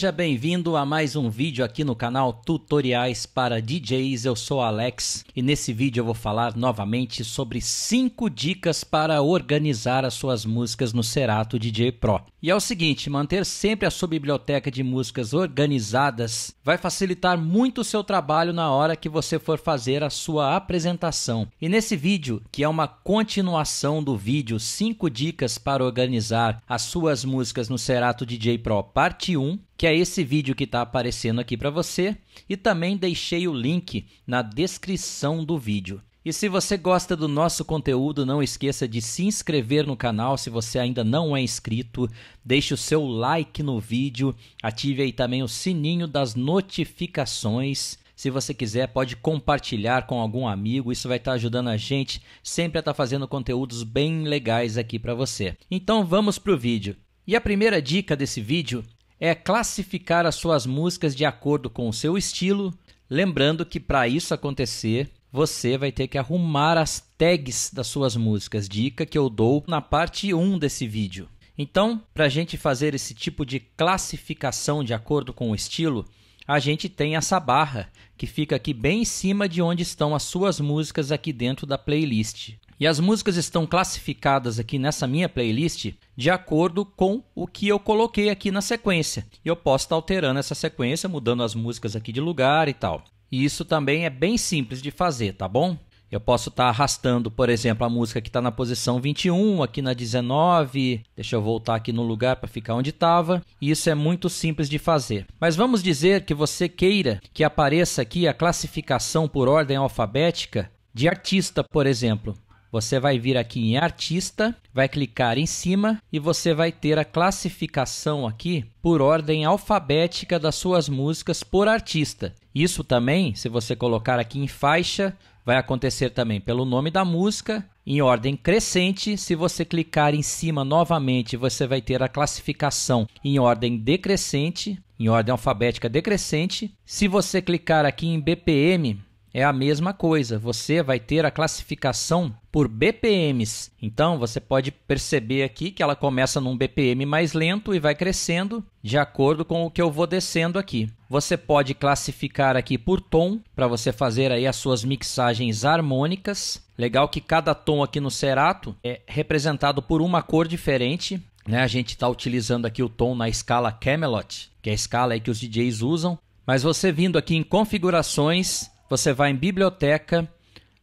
Seja bem-vindo a mais um vídeo aqui no canal Tutoriais para DJs, eu sou Alex e nesse vídeo eu vou falar novamente sobre 5 dicas para organizar as suas músicas no Serato DJ Pro. E é o seguinte: manter sempre a sua biblioteca de músicas organizadas vai facilitar muito o seu trabalho na hora que você for fazer a sua apresentação. E nesse vídeo, que é uma continuação do vídeo 5 dicas para organizar as suas músicas no Serato DJ Pro Parte 1, que é esse vídeo que está aparecendo aqui para você, e também deixei o link na descrição do vídeo. E se você gosta do nosso conteúdo, não esqueça de se inscrever no canal se você ainda não é inscrito. Deixe o seu like no vídeo, ative aí também o sininho das notificações. Se você quiser, pode compartilhar com algum amigo, isso vai estar ajudando a gente sempre a estar fazendo conteúdos bem legais aqui para você. Então vamos para o vídeo. E a primeira dica desse vídeo é classificar as suas músicas de acordo com o seu estilo. Lembrando que para isso acontecer, você vai ter que arrumar as tags das suas músicas, dica que eu dou na parte 1 desse vídeo. Então, para a gente fazer esse tipo de classificação de acordo com o estilo, a gente tem essa barra que fica aqui bem em cima de onde estão as suas músicas aqui dentro da playlist. E as músicas estão classificadas aqui nessa minha playlist de acordo com o que eu coloquei aqui na sequência. E eu posso estar alterando essa sequência, mudando as músicas aqui de lugar e tal. E isso também é bem simples de fazer, tá bom? Eu posso estar tá arrastando, por exemplo, a música que está na posição 21, aqui na 19. Deixa eu voltar aqui no lugar para ficar onde estava. Isso é muito simples de fazer. Mas vamos dizer que você queira que apareça aqui a classificação por ordem alfabética de artista, por exemplo. Você vai vir aqui em artista, vai clicar em cima e você vai ter a classificação aqui por ordem alfabética das suas músicas por artista. Isso também, se você colocar aqui em faixa, vai acontecer também pelo nome da música, em ordem crescente. Se você clicar em cima novamente, você vai ter a classificação em ordem decrescente, em ordem alfabética decrescente. Se você clicar aqui em BPM, é a mesma coisa. Você vai ter a classificação por BPMs. Então você pode perceber aqui que ela começa num BPM mais lento e vai crescendo de acordo com o que eu vou descendo aqui. Você pode classificar aqui por tom para você fazer aí as suas mixagens harmônicas. Legal que cada tom aqui no Cerato é representado por uma cor diferente. Né? A gente está utilizando aqui o tom na escala Camelot, que é a escala aí que os DJs usam. Mas você vindo aqui em configurações, você vai em biblioteca,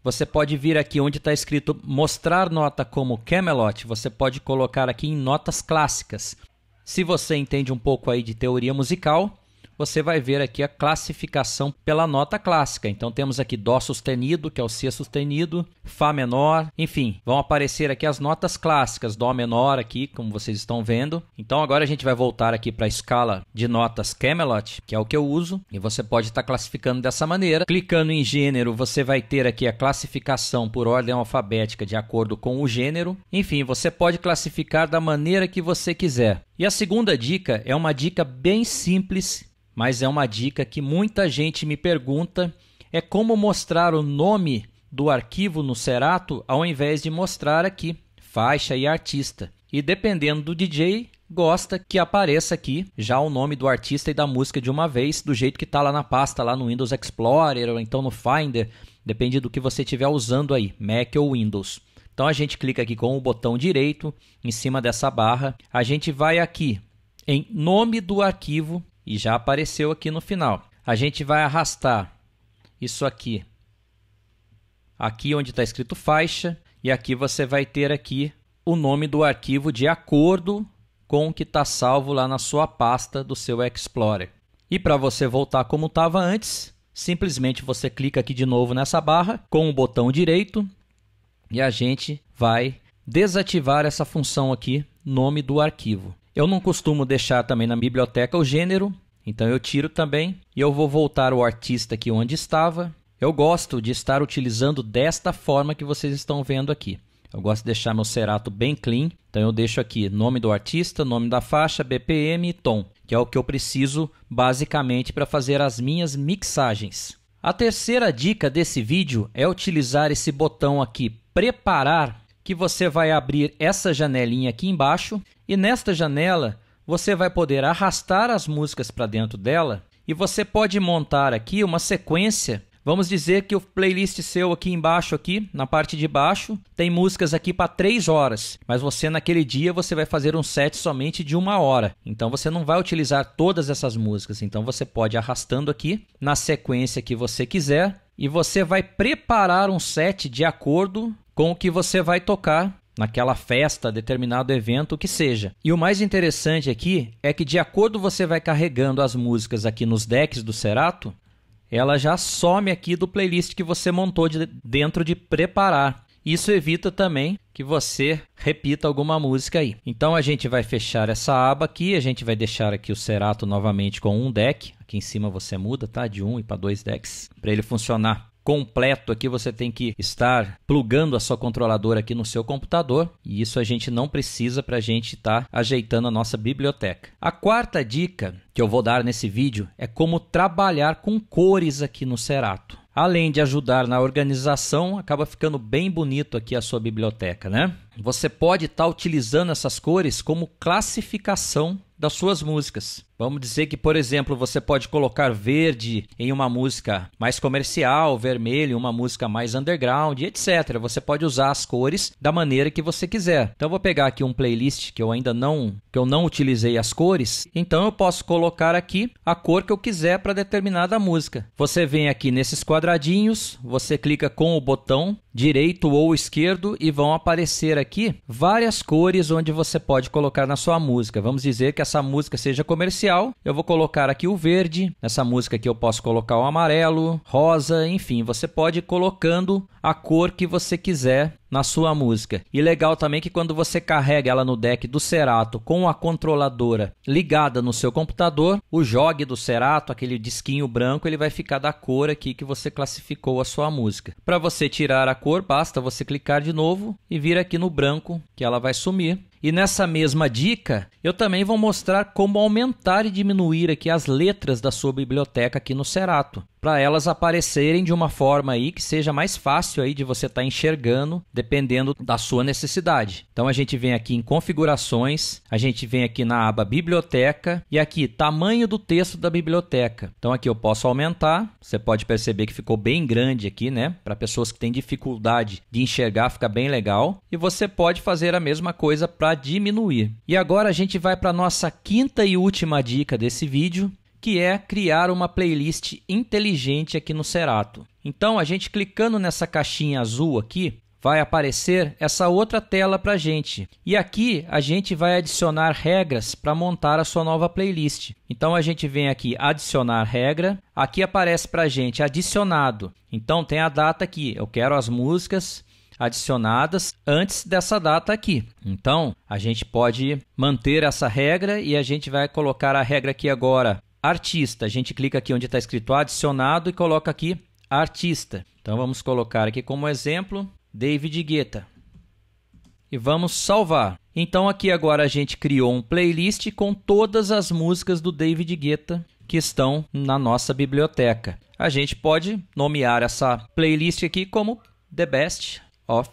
você pode vir aqui onde está escrito mostrar nota como Camelot, você pode colocar aqui em notas clássicas. Se você entende um pouco aí de teoria musical, você vai ver aqui a classificação pela nota clássica. Então temos aqui Dó sustenido, que é o C sustenido, Fá menor, enfim, vão aparecer aqui as notas clássicas, Dó menor aqui, como vocês estão vendo. Então agora a gente vai voltar aqui para a escala de notas Camelot, que é o que eu uso, e você pode estar tá classificando dessa maneira. Clicando em gênero, você vai ter aqui a classificação por ordem alfabética de acordo com o gênero. Enfim, você pode classificar da maneira que você quiser. E a segunda dica é uma dica bem simples mas é uma dica que muita gente me pergunta, é como mostrar o nome do arquivo no Serato ao invés de mostrar aqui faixa e artista. E dependendo do DJ, gosta que apareça aqui já o nome do artista e da música de uma vez, do jeito que está lá na pasta, lá no Windows Explorer ou então no Finder, depende do que você estiver usando aí, Mac ou Windows. Então a gente clica aqui com o botão direito em cima dessa barra, a gente vai aqui em nome do arquivo e já apareceu aqui no final. A gente vai arrastar isso aqui, aqui onde está escrito faixa, e aqui você vai ter aqui o nome do arquivo de acordo com o que está salvo lá na sua pasta do seu Explorer. E para você voltar como estava antes, simplesmente você clica aqui de novo nessa barra com o botão direito e a gente vai desativar essa função aqui, nome do arquivo. Eu não costumo deixar também na biblioteca o gênero, então eu tiro também e eu vou voltar o artista aqui onde estava. Eu gosto de estar utilizando desta forma que vocês estão vendo aqui. Eu gosto de deixar meu cerato bem clean, então eu deixo aqui nome do artista, nome da faixa, BPM e tom, que é o que eu preciso basicamente para fazer as minhas mixagens. A terceira dica desse vídeo é utilizar esse botão aqui, preparar, que você vai abrir essa janelinha aqui embaixo e nesta janela você vai poder arrastar as músicas para dentro dela e você pode montar aqui uma sequência. Vamos dizer que o playlist seu aqui embaixo aqui, na parte de baixo, tem músicas aqui para 3 horas, mas você naquele dia você vai fazer um set somente de uma hora. Então você não vai utilizar todas essas músicas, então você pode arrastando aqui na sequência que você quiser e você vai preparar um set de acordo com o que você vai tocar naquela festa, determinado evento, o que seja. E o mais interessante aqui é que de acordo você vai carregando as músicas aqui nos decks do Serato, ela já some aqui do playlist que você montou de dentro de preparar. Isso evita também que você repita alguma música aí. Então a gente vai fechar essa aba aqui, a gente vai deixar aqui o Cerato novamente com um deck. Aqui em cima você muda, tá? De um e para dois decks, para ele funcionar completo aqui, você tem que estar plugando a sua controladora aqui no seu computador, e isso a gente não precisa para a gente estar tá ajeitando a nossa biblioteca. A quarta dica que eu vou dar nesse vídeo é como trabalhar com cores aqui no Cerato. Além de ajudar na organização, acaba ficando bem bonito aqui a sua biblioteca, né? você pode estar tá utilizando essas cores como classificação das suas músicas. Vamos dizer que, por exemplo, você pode colocar verde em uma música mais comercial, vermelho, em uma música mais underground, etc. Você pode usar as cores da maneira que você quiser. Então eu vou pegar aqui um playlist que eu ainda não, que eu não utilizei as cores. Então eu posso colocar aqui a cor que eu quiser para determinada música. Você vem aqui nesses quadradinhos, você clica com o botão direito ou esquerdo e vão aparecer aqui várias cores onde você pode colocar na sua música. Vamos dizer que essa música seja comercial, eu vou colocar aqui o verde, nessa música aqui eu posso colocar o amarelo, rosa, enfim, você pode ir colocando a cor que você quiser na sua música. E legal também que quando você carrega ela no deck do Cerato com a controladora ligada no seu computador, o jogue do Cerato, aquele disquinho branco, ele vai ficar da cor aqui que você classificou a sua música. Para você tirar a cor, basta você clicar de novo e vir aqui no branco que ela vai sumir e nessa mesma dica, eu também vou mostrar como aumentar e diminuir aqui as letras da sua biblioteca aqui no Cerato, para elas aparecerem de uma forma aí que seja mais fácil aí de você estar tá enxergando, dependendo da sua necessidade. Então a gente vem aqui em configurações, a gente vem aqui na aba biblioteca e aqui tamanho do texto da biblioteca. Então aqui eu posso aumentar, você pode perceber que ficou bem grande aqui, né? Para pessoas que têm dificuldade de enxergar, fica bem legal. E você pode fazer a mesma coisa para para diminuir. E agora a gente vai para nossa quinta e última dica desse vídeo, que é criar uma playlist inteligente aqui no Serato. Então a gente clicando nessa caixinha azul aqui, vai aparecer essa outra tela para gente. E aqui a gente vai adicionar regras para montar a sua nova playlist. Então a gente vem aqui adicionar regra. Aqui aparece para gente adicionado. Então tem a data aqui. Eu quero as músicas adicionadas antes dessa data aqui. Então, a gente pode manter essa regra e a gente vai colocar a regra aqui agora. Artista, a gente clica aqui onde está escrito adicionado e coloca aqui artista. Então vamos colocar aqui como exemplo David Guetta. E vamos salvar. Então aqui agora a gente criou um playlist com todas as músicas do David Guetta que estão na nossa biblioteca. A gente pode nomear essa playlist aqui como The Best of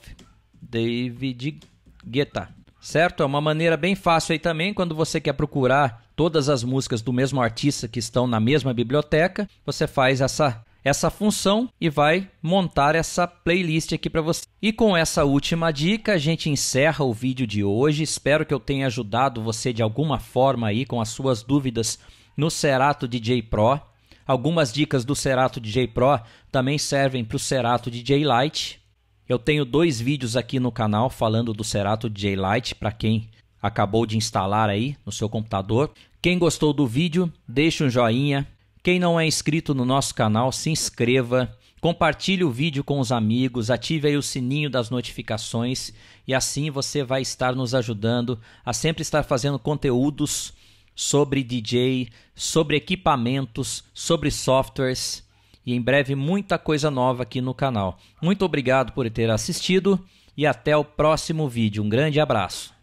David Guetta. Certo? É uma maneira bem fácil aí também, quando você quer procurar todas as músicas do mesmo artista que estão na mesma biblioteca, você faz essa essa função e vai montar essa playlist aqui para você. E com essa última dica, a gente encerra o vídeo de hoje. Espero que eu tenha ajudado você de alguma forma aí com as suas dúvidas no Serato DJ Pro. Algumas dicas do Serato DJ Pro também servem para o Serato DJ Lite. Eu tenho dois vídeos aqui no canal falando do Cerato DJ Lite para quem acabou de instalar aí no seu computador. Quem gostou do vídeo, deixa um joinha. Quem não é inscrito no nosso canal, se inscreva. Compartilhe o vídeo com os amigos, ative aí o sininho das notificações e assim você vai estar nos ajudando a sempre estar fazendo conteúdos sobre DJ, sobre equipamentos, sobre softwares e em breve muita coisa nova aqui no canal. Muito obrigado por ter assistido e até o próximo vídeo. Um grande abraço.